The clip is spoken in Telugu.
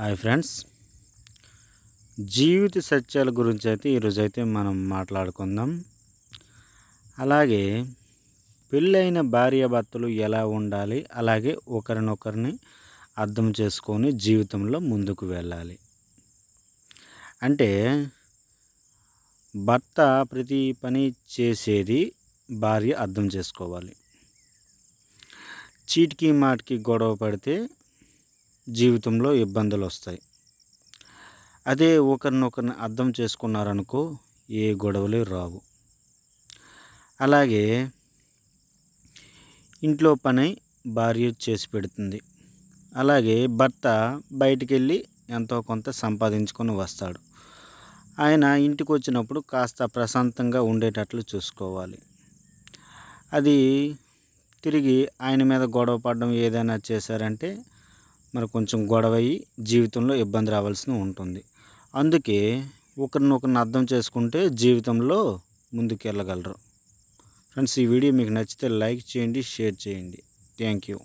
హాయ్ ఫ్రెండ్స్ జీవిత సత్యాల గురించి అయితే ఈరోజైతే మనం మాట్లాడుకుందాం అలాగే పెళ్ళైన భర్తలు ఎలా ఉండాలి అలాగే ఒకరినొకరిని అర్థం చేసుకొని జీవితంలో ముందుకు వెళ్ళాలి అంటే భర్త ప్రతి పని చేసేది భార్య అర్థం చేసుకోవాలి చీటికి మాటికి గొడవ పడితే జీవితంలో ఇబ్బందులు వస్తాయి అదే ఒకరినొకరిని అర్థం చేసుకున్నారనుకో ఏ గొడవలు రావు అలాగే ఇంట్లో పని భార్య చేసి పెడుతుంది అలాగే భర్త బయటికి వెళ్ళి ఎంతో కొంత సంపాదించుకొని వస్తాడు ఆయన ఇంటికి వచ్చినప్పుడు కాస్త ప్రశాంతంగా ఉండేటట్లు చూసుకోవాలి అది తిరిగి ఆయన మీద గొడవ పడడం ఏదైనా చేశారంటే మరి కొంచెం గొడవయ్యి జీవితంలో ఇబ్బంది రావాల్సి ఉంటుంది అందుకే ఒకరినొకరిని అర్థం చేసుకుంటే జీవితంలో ముందుకు వెళ్ళగలరు ఫ్రెండ్స్ ఈ వీడియో మీకు నచ్చితే లైక్ చేయండి షేర్ చేయండి థ్యాంక్ యూ